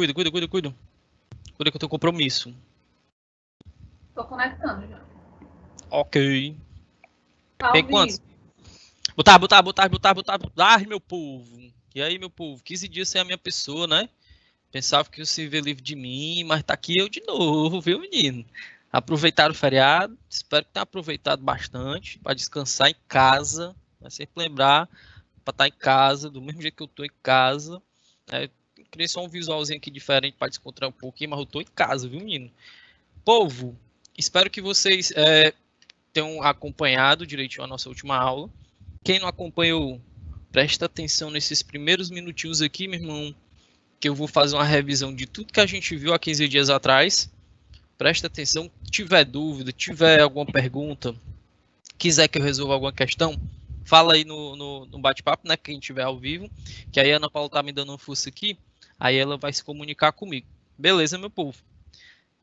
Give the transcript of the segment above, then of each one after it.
Cuida, cuida, cuida, cuida. Cuida que eu tenho compromisso. Tô conectando já. Ok. Tá Tem quantos? Botar, botar, botar, botar, botar, botar, meu povo. E aí, meu povo, 15 dias sem a minha pessoa, né? Pensava que você vê livre de mim, mas tá aqui eu de novo, viu, menino? Aproveitaram o feriado, espero que tenha aproveitado bastante para descansar em casa, Vai é sempre lembrar para estar tá em casa, do mesmo jeito que eu tô em casa, né? criei só um visualzinho aqui diferente para descontrair um pouquinho, mas eu tô em casa, viu, menino? Povo, espero que vocês é, tenham acompanhado direitinho a nossa última aula. Quem não acompanhou, presta atenção nesses primeiros minutinhos aqui, meu irmão, que eu vou fazer uma revisão de tudo que a gente viu há 15 dias atrás. Presta atenção, tiver dúvida, tiver alguma pergunta, quiser que eu resolva alguma questão, fala aí no, no, no bate-papo, né? Quem tiver ao vivo. Que aí a Ana Paula tá me dando um fuço aqui. Aí ela vai se comunicar comigo. Beleza, meu povo.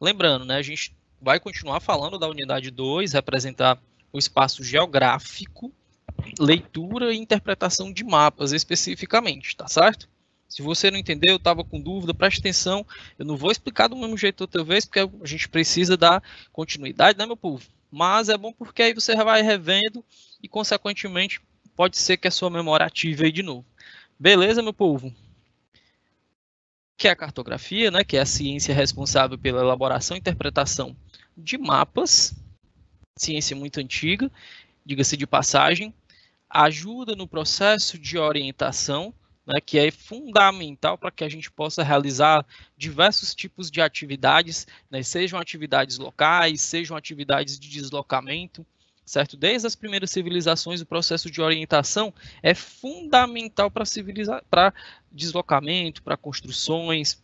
Lembrando, né, a gente vai continuar falando da unidade 2, representar o espaço geográfico, leitura e interpretação de mapas especificamente, tá certo? Se você não entendeu, estava com dúvida, preste atenção. Eu não vou explicar do mesmo jeito outra vez, porque a gente precisa dar continuidade, né, meu povo? Mas é bom porque aí você vai revendo e, consequentemente, pode ser que a sua memória ative aí de novo. Beleza, meu povo? que é a cartografia, né, que é a ciência responsável pela elaboração e interpretação de mapas, ciência muito antiga, diga-se de passagem, ajuda no processo de orientação, né, que é fundamental para que a gente possa realizar diversos tipos de atividades, né, sejam atividades locais, sejam atividades de deslocamento, certo? Desde as primeiras civilizações, o processo de orientação é fundamental para civilizar, para deslocamento, para construções.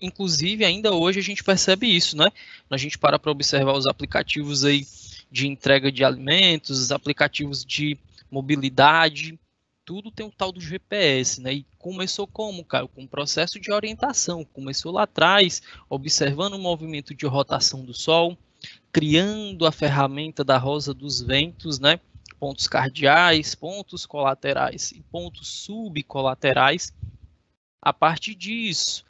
Inclusive, ainda hoje a gente percebe isso, né? A gente para para observar os aplicativos aí de entrega de alimentos, os aplicativos de mobilidade, tudo tem o tal do GPS, né? E começou como, cara? Com o processo de orientação. Começou lá atrás, observando o movimento de rotação do Sol, criando a ferramenta da rosa dos ventos, né? Pontos cardeais, pontos colaterais e pontos subcolaterais. A partir disso,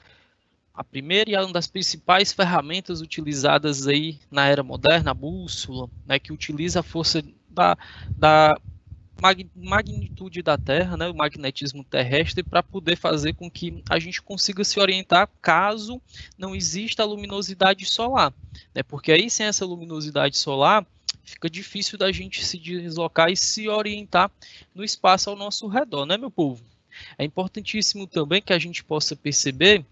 a primeira e uma das principais ferramentas utilizadas aí na era moderna, a bússola, né, que utiliza a força da, da mag magnitude da Terra, né, o magnetismo terrestre, para poder fazer com que a gente consiga se orientar caso não exista a luminosidade solar. Né, porque aí, sem essa luminosidade solar, fica difícil da gente se deslocar e se orientar no espaço ao nosso redor, né, meu povo? É importantíssimo também que a gente possa perceber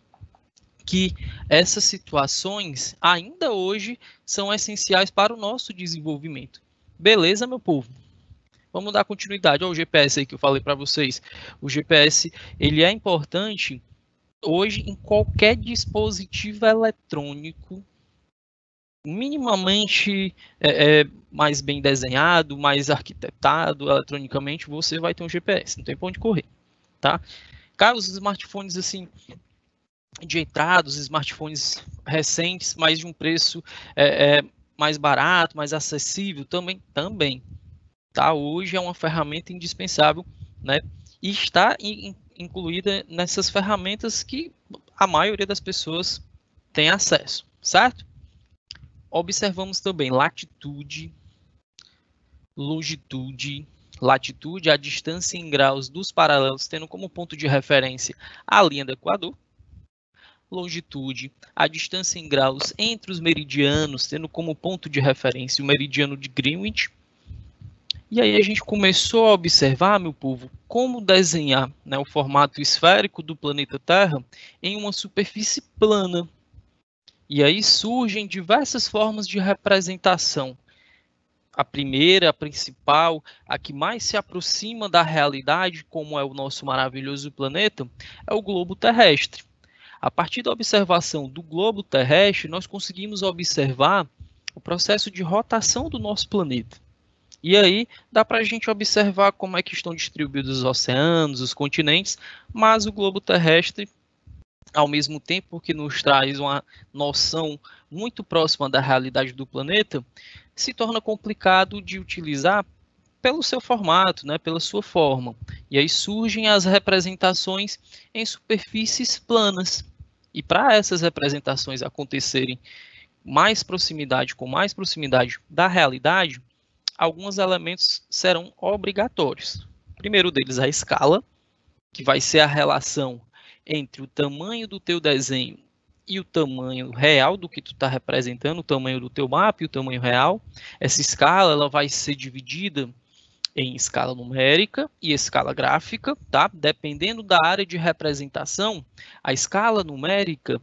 que essas situações ainda hoje são essenciais para o nosso desenvolvimento. Beleza, meu povo? Vamos dar continuidade ao GPS aí que eu falei para vocês. O GPS ele é importante hoje em qualquer dispositivo eletrônico minimamente é, é, mais bem desenhado, mais arquitetado eletronicamente, você vai ter um GPS, não tem para onde correr, tá? Cara, os smartphones assim de entrada, os smartphones recentes, mas de um preço é, é mais barato, mais acessível, também, também tá? Hoje é uma ferramenta indispensável, né? E está in, incluída nessas ferramentas que a maioria das pessoas tem acesso, certo? Observamos também latitude, longitude, latitude, a distância em graus dos paralelos, tendo como ponto de referência a linha do Equador, longitude, a distância em graus entre os meridianos, tendo como ponto de referência o meridiano de Greenwich, e aí a gente começou a observar, meu povo, como desenhar né, o formato esférico do planeta Terra em uma superfície plana. E aí surgem diversas formas de representação. A primeira, a principal, a que mais se aproxima da realidade, como é o nosso maravilhoso planeta, é o globo terrestre. A partir da observação do globo terrestre, nós conseguimos observar o processo de rotação do nosso planeta. E aí dá para a gente observar como é que estão distribuídos os oceanos, os continentes, mas o globo terrestre, ao mesmo tempo que nos traz uma noção muito próxima da realidade do planeta, se torna complicado de utilizar pelo seu formato, né, pela sua forma. E aí surgem as representações em superfícies planas. E para essas representações acontecerem mais proximidade, com mais proximidade da realidade, alguns elementos serão obrigatórios. O primeiro deles, a escala, que vai ser a relação entre o tamanho do teu desenho e o tamanho real do que tu está representando, o tamanho do teu mapa e o tamanho real. Essa escala ela vai ser dividida em escala numérica e escala gráfica, tá? Dependendo da área de representação, a escala numérica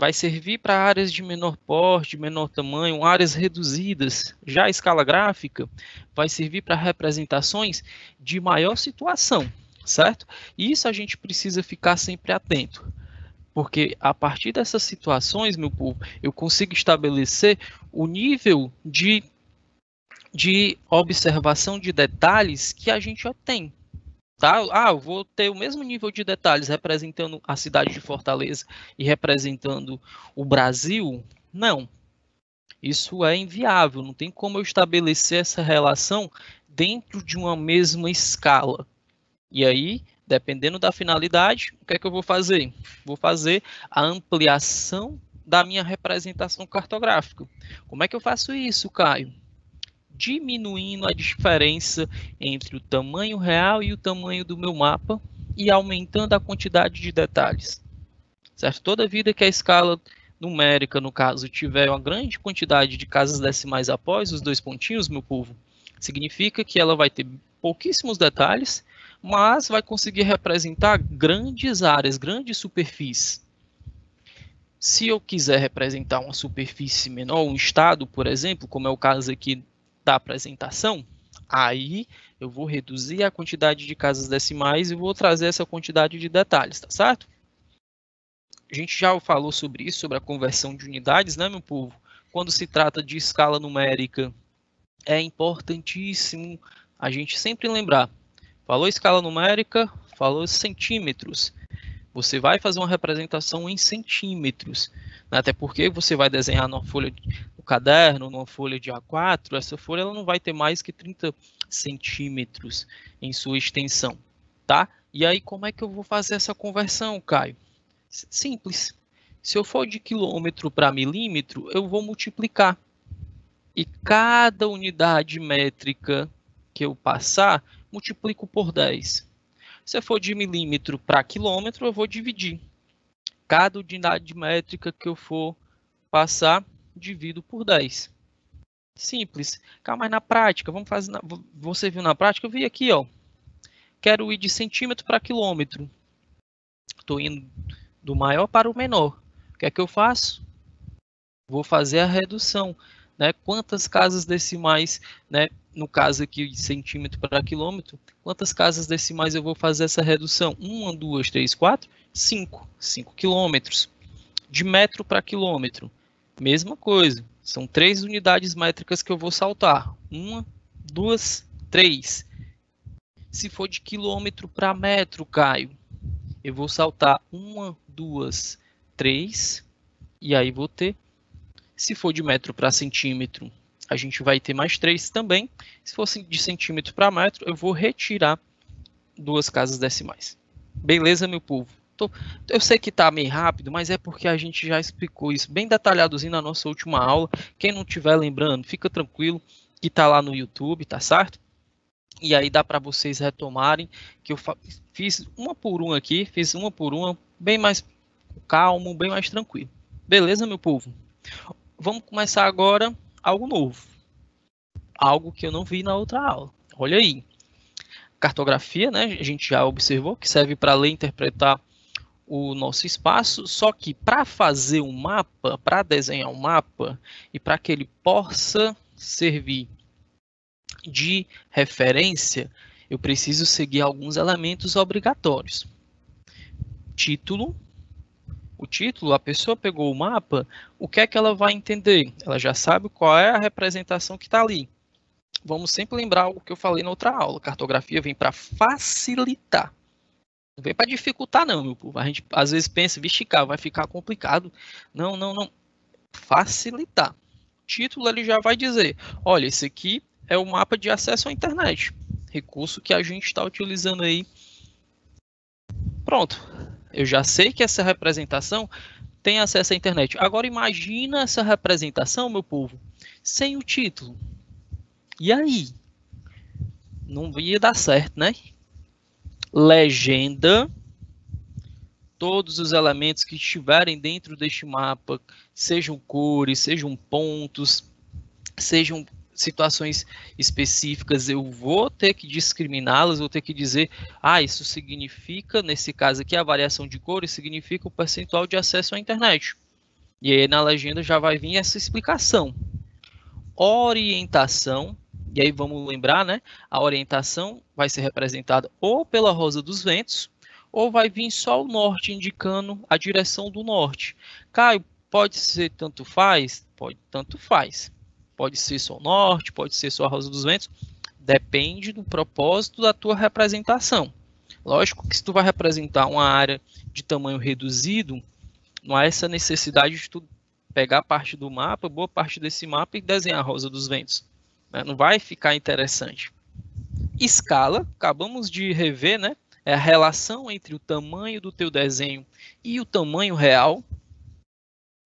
vai servir para áreas de menor porte, menor tamanho, áreas reduzidas, já a escala gráfica vai servir para representações de maior situação, certo? E isso a gente precisa ficar sempre atento, porque a partir dessas situações, meu povo, eu consigo estabelecer o nível de, de observação de detalhes que a gente obtém tá? Ah, eu vou ter o mesmo nível de detalhes representando a cidade de Fortaleza e representando o Brasil? Não. Isso é inviável, não tem como eu estabelecer essa relação dentro de uma mesma escala. E aí, dependendo da finalidade, o que é que eu vou fazer? Vou fazer a ampliação da minha representação cartográfica. Como é que eu faço isso, Caio? diminuindo a diferença entre o tamanho real e o tamanho do meu mapa e aumentando a quantidade de detalhes. Certo? Toda vida que a escala numérica, no caso, tiver uma grande quantidade de casas decimais após os dois pontinhos, meu povo, significa que ela vai ter pouquíssimos detalhes, mas vai conseguir representar grandes áreas, grandes superfícies. Se eu quiser representar uma superfície menor, um estado, por exemplo, como é o caso aqui da apresentação, aí eu vou reduzir a quantidade de casas decimais e vou trazer essa quantidade de detalhes, tá certo? A gente já falou sobre isso, sobre a conversão de unidades, né, meu povo? Quando se trata de escala numérica, é importantíssimo a gente sempre lembrar. Falou escala numérica, falou centímetros. Você vai fazer uma representação em centímetros, né? até porque você vai desenhar numa folha caderno, numa folha de A4, essa folha ela não vai ter mais que 30 centímetros em sua extensão, tá? E aí como é que eu vou fazer essa conversão, Caio? Simples. Se eu for de quilômetro para milímetro, eu vou multiplicar. E cada unidade métrica que eu passar, multiplico por 10. Se for de milímetro para quilômetro, eu vou dividir. Cada unidade métrica que eu for passar, divido por 10. Simples. Calma, mas na prática, vamos fazer. Na... Você viu na prática? Eu vi aqui, ó. Quero ir de centímetro para quilômetro. Estou indo do maior para o menor. O que é que eu faço? Vou fazer a redução. Né? Quantas casas decimais, né? no caso aqui de centímetro para quilômetro, quantas casas decimais eu vou fazer essa redução? Um, dois, três, quatro, cinco. Cinco quilômetros. De metro para quilômetro, Mesma coisa, são três unidades métricas que eu vou saltar. Uma, duas, três. Se for de quilômetro para metro, Caio, eu vou saltar uma, duas, três, e aí vou ter. Se for de metro para centímetro, a gente vai ter mais três também. Se fosse de centímetro para metro, eu vou retirar duas casas decimais. Beleza, meu povo? tô, eu sei que tá meio rápido, mas é porque a gente já explicou isso bem detalhadozinho na nossa última aula. Quem não tiver lembrando, fica tranquilo que tá lá no YouTube, tá certo? E aí dá para vocês retomarem, que eu fiz uma por uma aqui, fiz uma por uma, bem mais calmo, bem mais tranquilo. Beleza, meu povo? Vamos começar agora algo novo. Algo que eu não vi na outra aula. Olha aí. Cartografia, né? A gente já observou que serve para ler e interpretar o nosso espaço, só que para fazer um mapa, para desenhar um mapa e para que ele possa servir de referência, eu preciso seguir alguns elementos obrigatórios. Título, o título, a pessoa pegou o mapa, o que é que ela vai entender? Ela já sabe qual é a representação que está ali. Vamos sempre lembrar o que eu falei na outra aula. Cartografia vem para facilitar. Não vem para dificultar, não, meu povo. A gente às vezes pensa, vixe, cara, vai ficar complicado. Não, não, não. Facilitar. O título ele já vai dizer: olha, esse aqui é o mapa de acesso à internet. Recurso que a gente está utilizando aí. Pronto. Eu já sei que essa representação tem acesso à internet. Agora imagina essa representação, meu povo, sem o título. E aí? Não ia dar certo, né? legenda, todos os elementos que estiverem dentro deste mapa, sejam cores, sejam pontos, sejam situações específicas, eu vou ter que discriminá-las, vou ter que dizer, ah, isso significa, nesse caso aqui, a variação de cores significa o percentual de acesso à internet. E aí na legenda já vai vir essa explicação. Orientação e aí vamos lembrar, né? A orientação vai ser representada ou pela rosa dos ventos, ou vai vir só o norte indicando a direção do norte. Caio, pode ser tanto faz? Pode, tanto faz. Pode ser só o norte, pode ser só a rosa dos ventos. Depende do propósito da tua representação. Lógico que se tu vai representar uma área de tamanho reduzido, não há essa necessidade de tu pegar parte do mapa, boa parte desse mapa e desenhar a rosa dos ventos. Né? Não vai ficar interessante. Escala, acabamos de rever, né? É a relação entre o tamanho do teu desenho e o tamanho real,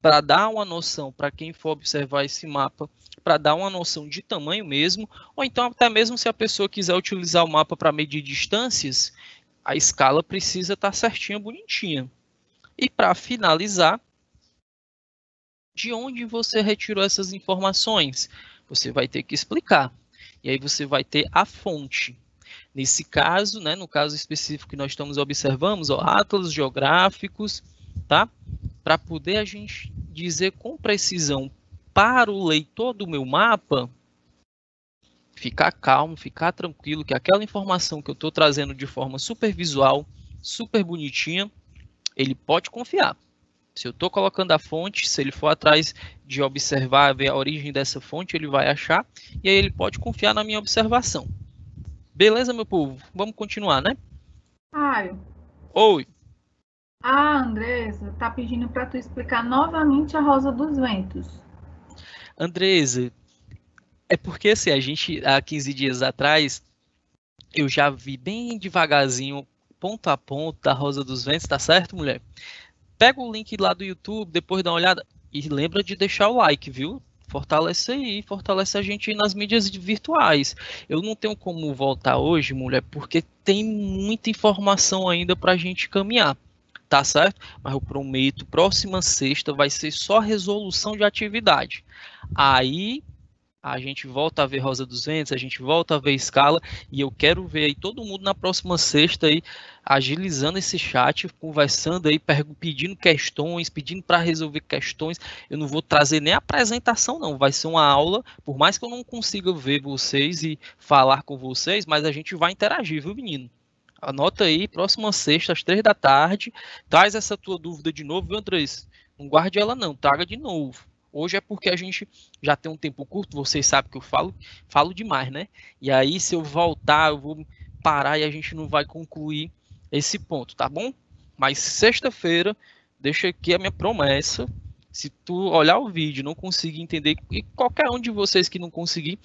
para dar uma noção para quem for observar esse mapa, para dar uma noção de tamanho mesmo, ou então até mesmo se a pessoa quiser utilizar o mapa para medir distâncias, a escala precisa estar tá certinha, bonitinha. E para finalizar, de onde você retirou essas informações? você vai ter que explicar. E aí você vai ter a fonte. Nesse caso, né, no caso específico que nós estamos observamos, ó, atlas geográficos, tá? Para poder a gente dizer com precisão para o leitor do meu mapa, ficar calmo, ficar tranquilo, que aquela informação que eu estou trazendo de forma super visual, super bonitinha, ele pode confiar. Se eu estou colocando a fonte, se ele for atrás de observar, ver a origem dessa fonte, ele vai achar e aí ele pode confiar na minha observação. Beleza, meu povo? Vamos continuar, né? Caio. Oi. Ah, Andresa está pedindo para tu explicar novamente a Rosa dos Ventos. Andresa, é porque assim, a gente, há 15 dias atrás, eu já vi bem devagarzinho, ponto a ponto, da Rosa dos Ventos, tá certo, mulher? pega o link lá do YouTube, depois dá uma olhada e lembra de deixar o like, viu? Fortalece aí, fortalece a gente nas mídias virtuais. Eu não tenho como voltar hoje, mulher, porque tem muita informação ainda para a gente caminhar, tá certo? Mas eu prometo, próxima sexta vai ser só resolução de atividade. Aí a gente volta a ver Rosa 200, a gente volta a ver Scala, e eu quero ver aí todo mundo na próxima sexta aí agilizando esse chat, conversando aí, pedindo questões, pedindo para resolver questões. Eu não vou trazer nem apresentação não, vai ser uma aula, por mais que eu não consiga ver vocês e falar com vocês, mas a gente vai interagir, viu, menino? Anota aí, próxima sexta, às três da tarde, traz essa tua dúvida de novo, viu, Andrés? Não guarde ela não, traga de novo. Hoje é porque a gente já tem um tempo curto, vocês sabem que eu falo, falo demais, né? E aí, se eu voltar, eu vou parar e a gente não vai concluir esse ponto, tá bom? Mas sexta-feira, deixa aqui a minha promessa. Se tu olhar o vídeo não conseguir entender, e qualquer um de vocês que não conseguir,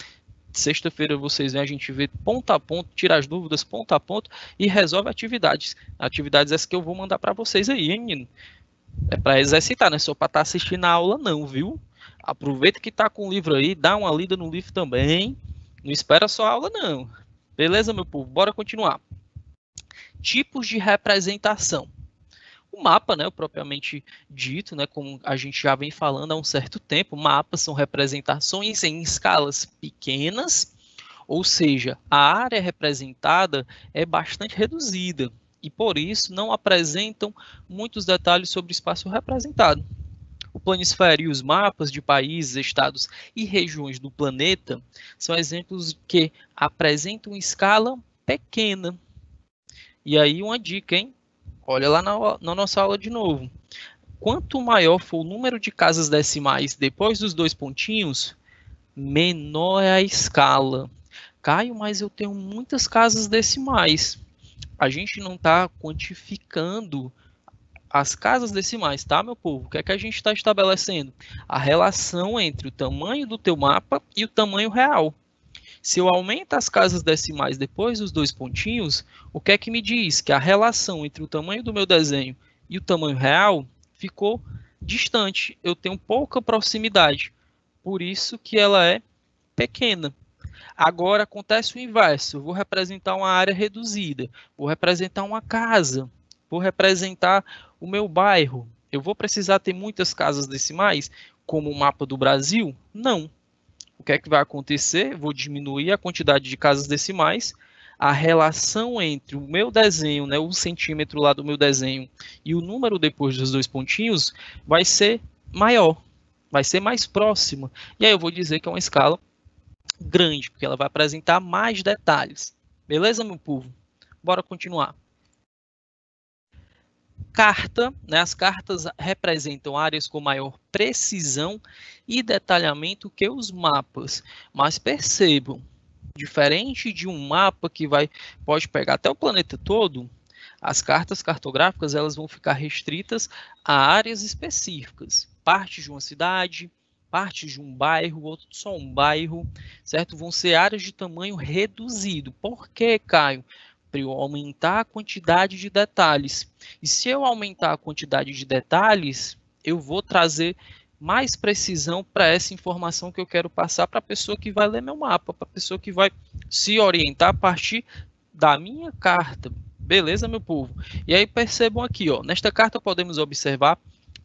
sexta-feira vocês vêm, a gente vê ponto a ponto, tira as dúvidas ponto a ponto e resolve atividades. Atividades essas que eu vou mandar para vocês aí, hein, é para exercitar, não é só para estar tá assistindo a aula, não, viu? Aproveita que está com o livro aí, dá uma lida no livro também. Não espera só a aula, não. Beleza, meu povo? Bora continuar. Tipos de representação. O mapa, né, propriamente dito, né, como a gente já vem falando há um certo tempo, mapas são representações em escalas pequenas, ou seja, a área representada é bastante reduzida e por isso não apresentam muitos detalhes sobre o espaço representado. O planisfério e os mapas de países, estados e regiões do planeta são exemplos que apresentam escala pequena. E aí uma dica, hein? Olha lá na, na nossa aula de novo. Quanto maior for o número de casas decimais depois dos dois pontinhos, menor é a escala. Caio, mas eu tenho muitas casas decimais a gente não está quantificando as casas decimais, tá, meu povo? O que é que a gente está estabelecendo? A relação entre o tamanho do teu mapa e o tamanho real. Se eu aumento as casas decimais depois dos dois pontinhos, o que é que me diz? Que a relação entre o tamanho do meu desenho e o tamanho real ficou distante. Eu tenho pouca proximidade. Por isso que ela é pequena. Agora acontece o inverso. Eu vou representar uma área reduzida, vou representar uma casa, vou representar o meu bairro. Eu vou precisar ter muitas casas decimais, como o mapa do Brasil? Não. O que é que vai acontecer? Vou diminuir a quantidade de casas decimais. A relação entre o meu desenho, né, o centímetro lá do meu desenho e o número depois dos dois pontinhos vai ser maior, vai ser mais próxima. E aí eu vou dizer que é uma escala grande, porque ela vai apresentar mais detalhes. Beleza, meu povo? Bora continuar. Carta, né? As cartas representam áreas com maior precisão e detalhamento que os mapas. Mas percebam, diferente de um mapa que vai pode pegar até o planeta todo, as cartas cartográficas elas vão ficar restritas a áreas específicas, parte de uma cidade, parte de um bairro, outro só um bairro, certo? Vão ser áreas de tamanho reduzido. Por que, Caio? Para eu aumentar a quantidade de detalhes. E se eu aumentar a quantidade de detalhes, eu vou trazer mais precisão para essa informação que eu quero passar para a pessoa que vai ler meu mapa, para a pessoa que vai se orientar a partir da minha carta. Beleza, meu povo? E aí percebam aqui, ó, nesta carta podemos observar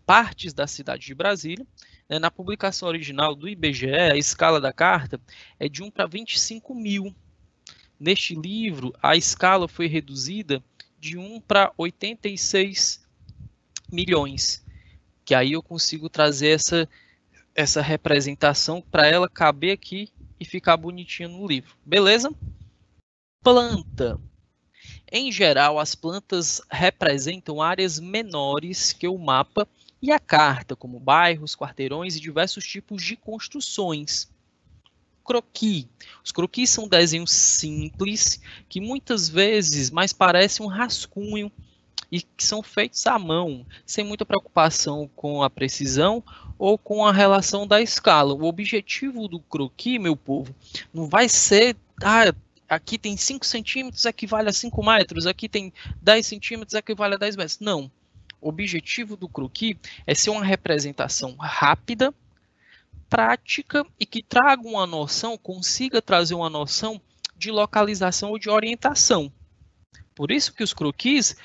partes da cidade de Brasília, né? Na publicação original do IBGE, a escala da carta é de 1 para 25 mil. Neste livro, a escala foi reduzida de 1 para 86 milhões. Que aí eu consigo trazer essa, essa representação para ela caber aqui e ficar bonitinha no livro. Beleza? Planta. Em geral, as plantas representam áreas menores que o mapa e a carta, como bairros, quarteirões e diversos tipos de construções. Croqui. Os croquis são desenhos simples que muitas vezes mais parecem um rascunho e que são feitos à mão, sem muita preocupação com a precisão ou com a relação da escala. O objetivo do croqui, meu povo, não vai ser ah, aqui tem 5 centímetros, equivale a 5 metros, aqui tem 10 centímetros, equivale a 10 metros. Não objetivo do croquis é ser uma representação rápida, prática e que traga uma noção, consiga trazer uma noção de localização ou de orientação. Por isso que os croquis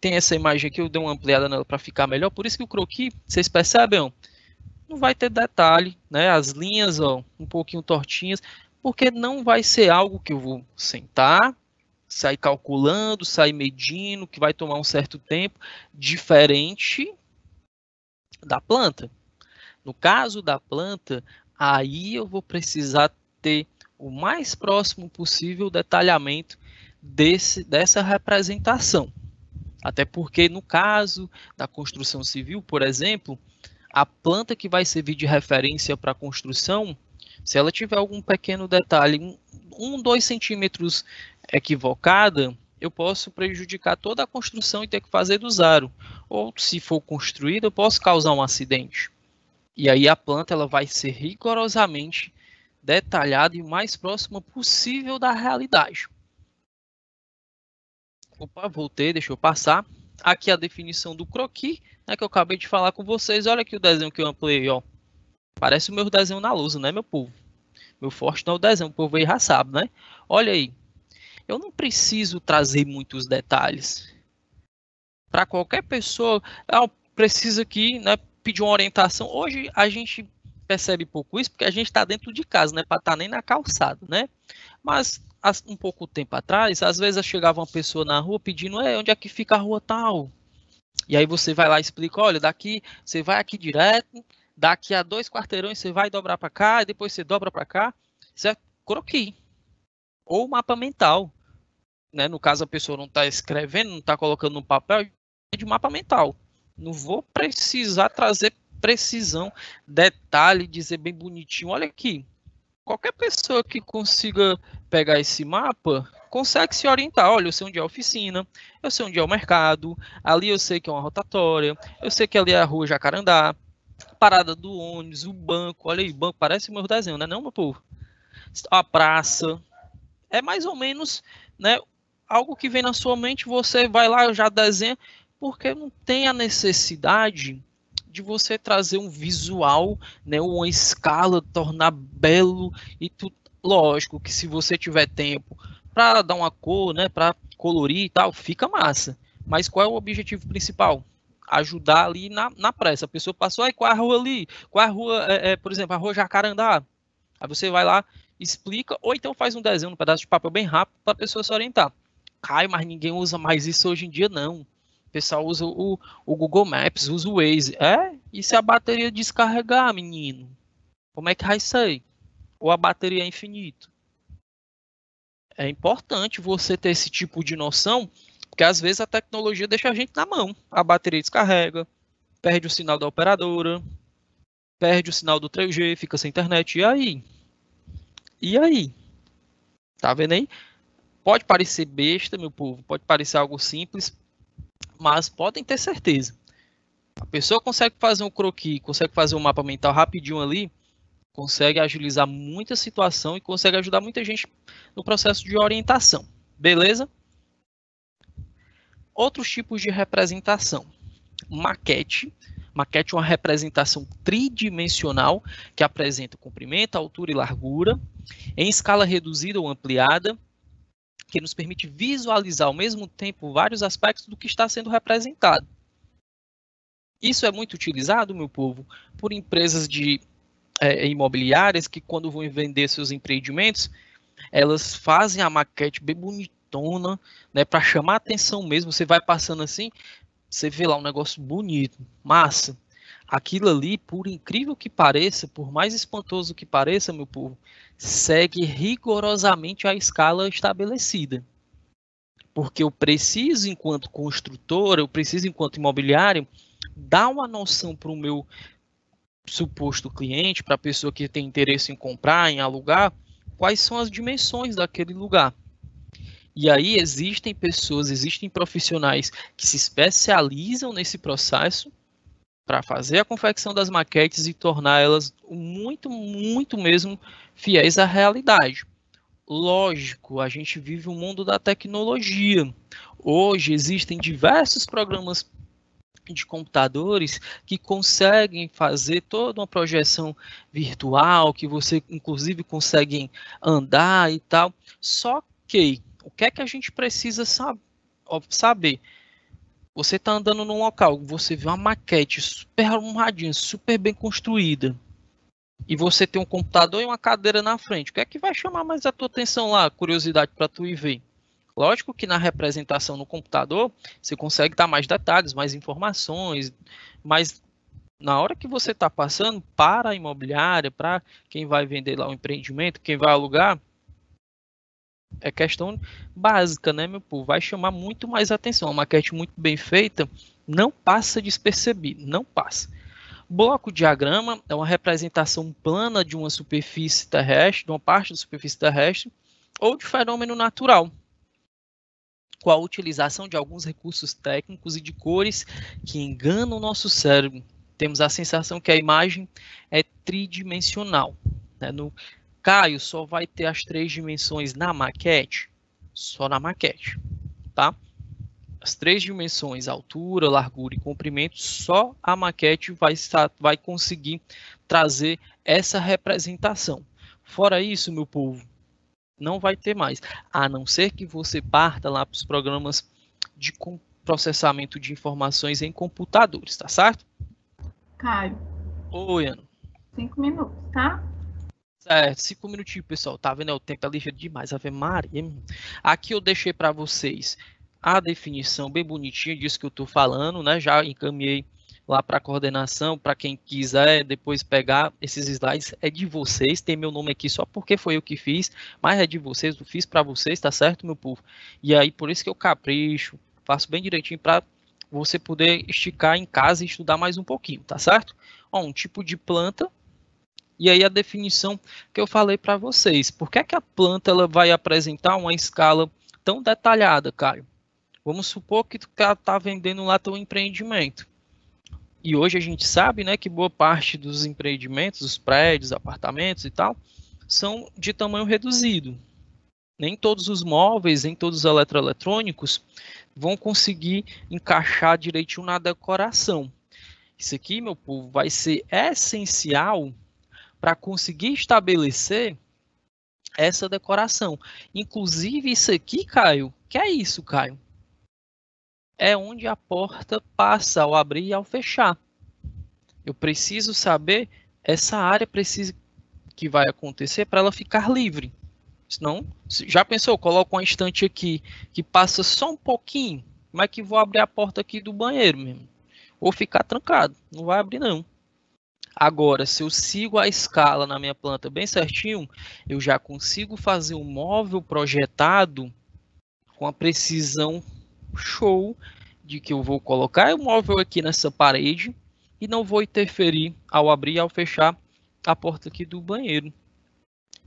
tem essa imagem aqui, eu dei uma ampliada nela para ficar melhor. Por isso que o croquis, vocês percebem, não vai ter detalhe, né? As linhas, ó, um pouquinho tortinhas, porque não vai ser algo que eu vou sentar, sair calculando, sair medindo, que vai tomar um certo tempo, diferente da planta. No caso da planta, aí eu vou precisar ter o mais próximo possível detalhamento desse, dessa representação. Até porque, no caso da construção civil, por exemplo, a planta que vai servir de referência para a construção, se ela tiver algum pequeno detalhe, um, um dois centímetros equivocada, eu posso prejudicar toda a construção e ter que fazer do zero. Ou se for construída, eu posso causar um acidente. E aí a planta ela vai ser rigorosamente detalhada e mais próxima possível da realidade. Opa, voltei, deixa eu passar. Aqui a definição do croquis, né, que eu acabei de falar com vocês. Olha aqui o desenho que eu ampliei, ó. Parece o meu desenho na lousa, né, meu povo? Meu forte não é o desenho, o povo aí já sabe, né? Olha aí, eu não preciso trazer muitos detalhes. Para qualquer pessoa, ela ah, precisa aqui né, pedir uma orientação. Hoje a gente percebe pouco isso porque a gente está dentro de casa, né? Para estar tá nem na calçada, né? Mas um pouco tempo atrás, às vezes chegava uma pessoa na rua pedindo, é, onde é que fica a rua tal? E aí você vai lá e explica, olha, daqui você vai aqui direto, daqui a dois quarteirões você vai dobrar para cá, e depois você dobra para cá. Isso é croquis ou mapa mental né, no caso a pessoa não está escrevendo, não está colocando no papel, é de mapa mental. Não vou precisar trazer precisão, detalhe, dizer bem bonitinho. Olha aqui, qualquer pessoa que consiga pegar esse mapa consegue se orientar. Olha, eu sei onde é a oficina, eu sei onde é o mercado, ali eu sei que é uma rotatória, eu sei que ali é a rua Jacarandá, parada do ônibus, o banco. Olha aí, o banco parece meu desenho, né, não, meu povo? A praça. É mais ou menos né, algo que vem na sua mente, você vai lá, já desenha, porque não tem a necessidade de você trazer um visual, né, uma escala, tornar belo e tudo. Lógico que se você tiver tempo para dar uma cor, né, para colorir e tal, fica massa. Mas qual é o objetivo principal? Ajudar ali na, na pressa. A pessoa passou, aí qual é a rua ali? Qual é a rua, é, é, por exemplo, a rua Jacarandá? Aí você vai lá, explica, ou então faz um desenho, um pedaço de papel bem rápido para a pessoa se orientar mas ninguém usa mais isso hoje em dia, não. O pessoal usa o, o Google Maps, usa o Waze. É? E se a bateria descarregar, menino? Como é que vai sair? Ou a bateria é infinito? É importante você ter esse tipo de noção, porque às vezes a tecnologia deixa a gente na mão. A bateria descarrega, perde o sinal da operadora, perde o sinal do 3G, fica sem internet. E aí? E aí? Tá vendo aí? Pode parecer besta, meu povo, pode parecer algo simples, mas podem ter certeza. A pessoa consegue fazer um croquis, consegue fazer um mapa mental rapidinho ali, consegue agilizar muita situação e consegue ajudar muita gente no processo de orientação. Beleza? Outros tipos de representação. Maquete. Maquete é uma representação tridimensional que apresenta comprimento, altura e largura, em escala reduzida ou ampliada, que nos permite visualizar ao mesmo tempo vários aspectos do que está sendo representado. Isso é muito utilizado, meu povo, por empresas de é, imobiliárias que, quando vão vender seus empreendimentos, elas fazem a maquete bem bonitona, né, para chamar atenção mesmo. Você vai passando assim, você vê lá um negócio bonito, massa aquilo ali, por incrível que pareça, por mais espantoso que pareça, meu povo, segue rigorosamente a escala estabelecida. Porque eu preciso, enquanto construtor, eu preciso, enquanto imobiliário, dar uma noção para o meu suposto cliente, para a pessoa que tem interesse em comprar, em alugar, quais são as dimensões daquele lugar. E aí existem pessoas, existem profissionais que se especializam nesse processo para fazer a confecção das maquetes e torná-las muito, muito mesmo fiéis à realidade. Lógico, a gente vive o um mundo da tecnologia. Hoje existem diversos programas de computadores que conseguem fazer toda uma projeção virtual, que você inclusive consegue andar e tal. Só que o que é que a gente precisa saber? Você tá andando num local, você vê uma maquete super arrumadinha, super bem construída. E você tem um computador e uma cadeira na frente. O que é que vai chamar mais a tua atenção lá? Curiosidade para tu ir ver. Lógico que na representação no computador, você consegue dar mais detalhes, mais informações, mas na hora que você está passando para a imobiliária, para quem vai vender lá o empreendimento, quem vai alugar, é questão básica, né, meu povo? Vai chamar muito mais atenção. Uma maquete muito bem feita não passa despercebida, não passa. Bloco diagrama é uma representação plana de uma superfície terrestre, de uma parte da superfície terrestre, ou de fenômeno natural, com a utilização de alguns recursos técnicos e de cores que enganam o nosso cérebro. Temos a sensação que a imagem é tridimensional. Né? No, Caio só vai ter as três dimensões na maquete, só na maquete, tá? As três dimensões, altura, largura e comprimento, só a maquete vai, estar, vai conseguir trazer essa representação. Fora isso, meu povo, não vai ter mais, a não ser que você parta lá para os programas de processamento de informações em computadores, tá certo? Caio. Oi, Ana. Cinco minutos, tá? Certo, é, cinco minutinhos, pessoal. Tá vendo? É o tempo tá ligeiro demais. Ave Maria. Aqui eu deixei para vocês a definição bem bonitinha disso que eu tô falando, né? Já encaminhei lá para coordenação, para quem quiser depois pegar esses slides, é de vocês, tem meu nome aqui só porque foi eu que fiz, mas é de vocês, eu fiz para vocês, tá certo, meu povo? E aí, por isso que eu capricho, faço bem direitinho para você poder esticar em casa e estudar mais um pouquinho, tá certo? Ó, um tipo de planta, e aí a definição que eu falei para vocês. Por que, é que a planta ela vai apresentar uma escala tão detalhada, Caio? Vamos supor que tu está tá vendendo lá teu empreendimento. E hoje a gente sabe né, que boa parte dos empreendimentos, os prédios, apartamentos e tal, são de tamanho reduzido. Nem todos os móveis, nem todos os eletroeletrônicos vão conseguir encaixar direitinho na decoração. Isso aqui, meu povo, vai ser essencial para conseguir estabelecer essa decoração. Inclusive isso aqui, Caio, que é isso, Caio? É onde a porta passa ao abrir e ao fechar. Eu preciso saber essa área precisa que vai acontecer para ela ficar livre. Senão, já pensou, coloco uma estante aqui que passa só um pouquinho, como é que vou abrir a porta aqui do banheiro mesmo? Ou ficar trancado, não vai abrir não. Agora, se eu sigo a escala na minha planta bem certinho, eu já consigo fazer um móvel projetado com a precisão show de que eu vou colocar o móvel aqui nessa parede e não vou interferir ao abrir e ao fechar a porta aqui do banheiro.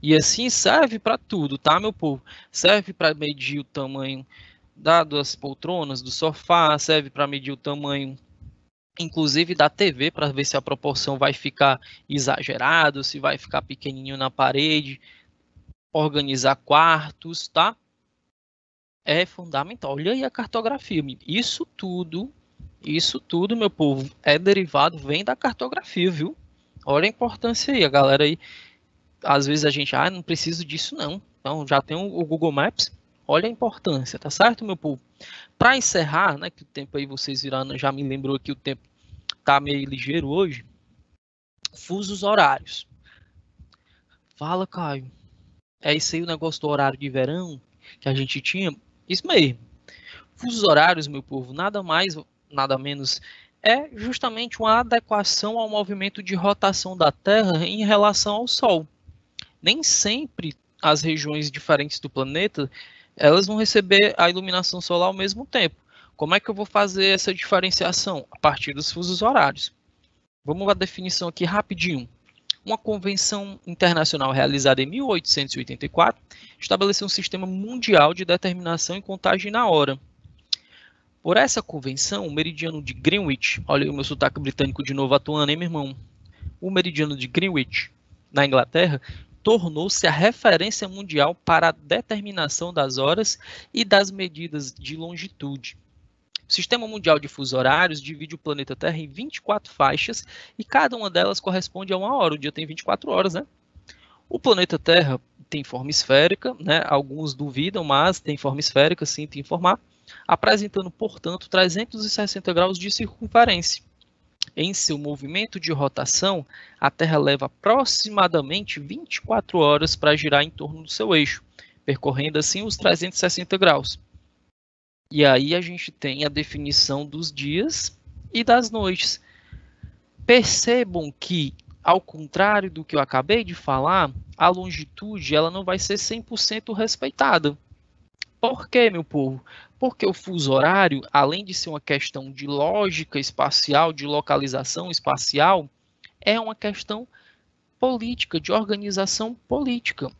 E assim serve para tudo, tá, meu povo? Serve para medir o tamanho das poltronas, do sofá, serve para medir o tamanho inclusive da TV, para ver se a proporção vai ficar exagerado, se vai ficar pequenininho na parede, organizar quartos, tá? É fundamental. Olha aí a cartografia. Isso tudo, isso tudo, meu povo, é derivado, vem da cartografia, viu? Olha a importância aí, a galera aí. Às vezes a gente, ah, não preciso disso não. Então já tem o Google Maps, Olha a importância, tá certo, meu povo? Para encerrar, né, que o tempo aí vocês viraram, né, já me lembrou que o tempo tá meio ligeiro hoje. Fusos horários. Fala, Caio. É isso aí o negócio do horário de verão que a gente tinha? Isso mesmo. Fusos horários, meu povo, nada mais, nada menos é justamente uma adequação ao movimento de rotação da Terra em relação ao Sol. Nem sempre as regiões diferentes do planeta elas vão receber a iluminação solar ao mesmo tempo. Como é que eu vou fazer essa diferenciação? A partir dos fusos horários. Vamos à definição aqui rapidinho. Uma convenção internacional realizada em 1884 estabeleceu um sistema mundial de determinação e contagem na hora. Por essa convenção, o meridiano de Greenwich, olha o meu sotaque britânico de novo atuando, hein, meu irmão? O meridiano de Greenwich, na Inglaterra, tornou-se a referência mundial para a determinação das horas e das medidas de longitude. O Sistema Mundial de Fuso Horários divide o planeta Terra em 24 faixas e cada uma delas corresponde a uma hora. O dia tem 24 horas, né? O planeta Terra tem forma esférica, né? Alguns duvidam, mas tem forma esférica, sinto informar, apresentando, portanto, 360 graus de circunferência. Em seu movimento de rotação, a Terra leva aproximadamente 24 horas para girar em torno do seu eixo, percorrendo assim os 360 graus. E aí a gente tem a definição dos dias e das noites. Percebam que, ao contrário do que eu acabei de falar, a longitude ela não vai ser 100% respeitada. Por quê, meu povo? Porque o fuso horário, além de ser uma questão de lógica espacial, de localização espacial, é uma questão política, de organização política.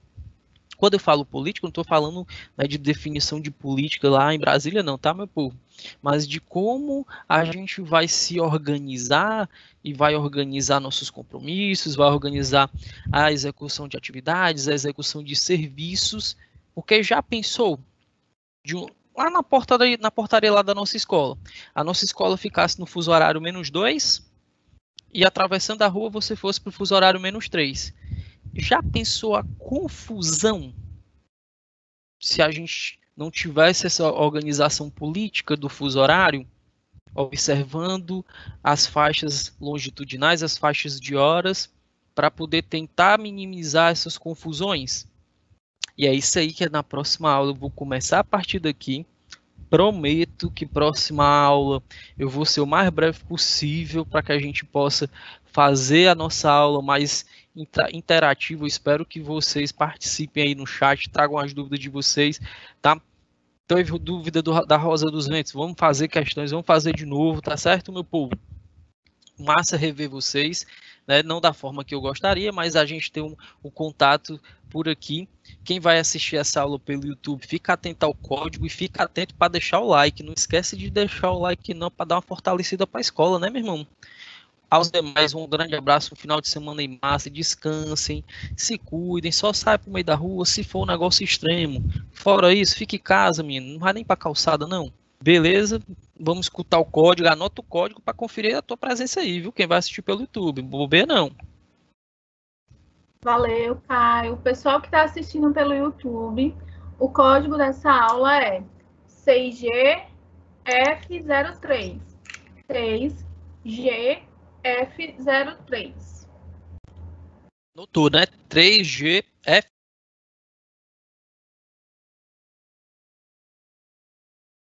Quando eu falo política, não estou falando né, de definição de política lá em Brasília, não, tá, meu povo? Mas de como a uhum. gente vai se organizar e vai organizar nossos compromissos, vai organizar a execução de atividades, a execução de serviços, porque já pensou de um, lá na, porta na portaria lá da nossa escola, a nossa escola ficasse no fuso horário menos 2 e atravessando a rua você fosse para o fuso horário menos 3. Já pensou a confusão se a gente não tivesse essa organização política do fuso horário? observando as faixas longitudinais, as faixas de horas, para poder tentar minimizar essas confusões. E é isso aí que na próxima aula eu vou começar a partir daqui. Prometo que próxima aula eu vou ser o mais breve possível para que a gente possa fazer a nossa aula mais interativa. Eu espero que vocês participem aí no chat, tragam as dúvidas de vocês, tá? Teve então, dúvida do, da Rosa dos Ventos, vamos fazer questões, vamos fazer de novo, tá certo, meu povo? Massa rever vocês né? não da forma que eu gostaria, mas a gente tem o um, um contato por aqui. Quem vai assistir essa aula pelo YouTube, fica atento ao código e fica atento para deixar o like. Não esquece de deixar o like não para dar uma fortalecida para a escola, né, meu irmão? Aos demais, um grande abraço, um final de semana em massa, descansem, se cuidem, só sai o meio da rua se for um negócio extremo. Fora isso, fique em casa, menino, não vai nem para calçada, não. Beleza? vamos escutar o código, anota o código para conferir a tua presença aí, viu? Quem vai assistir pelo YouTube, bobeira não. Valeu, Caio. O pessoal que está assistindo pelo YouTube, o código dessa aula é 6GF03. 3GF03. Notou, né? 3GF03.